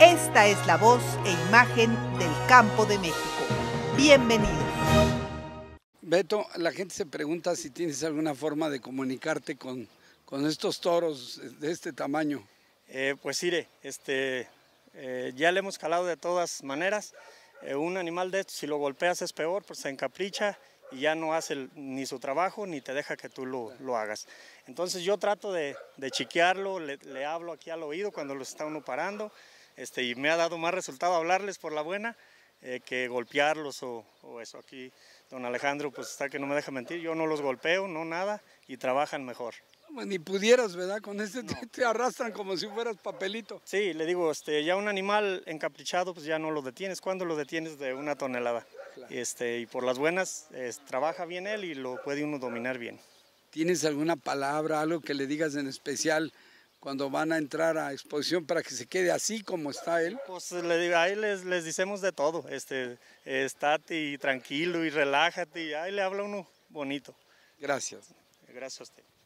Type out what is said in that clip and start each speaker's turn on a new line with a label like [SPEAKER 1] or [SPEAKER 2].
[SPEAKER 1] Esta es la voz e imagen del campo de México. Bienvenido.
[SPEAKER 2] Beto, la gente se pregunta si tienes alguna forma de comunicarte con,
[SPEAKER 1] estos toros de este tamaño. Eh, pues sí, este, eh, ya le hemos calado de todas maneras. Eh, un animal de estos, si lo golpeas es peor, pues se encapricha y ya no hace ni su trabajo ni te deja que tú lo, hagas. Entonces yo trato de, de chiquearlo, le, le, hablo aquí al oído cuando los está uno parando este, y me ha dado más resultado hablarles por la buena eh, que golpearlos o, eso. Aquí don Alejandro pues está que no me deja mentir, yo no los golpeo, no nada, y trabajan mejor. Pues, ni pudieras, ¿verdad? Con este te, arrastran como si fueras papelito. Sí, le digo, este, ya un animal encaprichado pues ya no lo detienes, ¿cuándo lo detienes de una tonelada? Este, y por las buenas trabaja bien él y lo puede uno dominar bien. ¿Tienes alguna palabra,
[SPEAKER 2] algo que le digas en especial cuando van a entrar a exposición para que se quede así como
[SPEAKER 1] está él? Pues le, ahí les, les decimos de todo, este, estate y tranquilo y relájate, ahí le habla uno bonito. Gracias. Gracias a usted.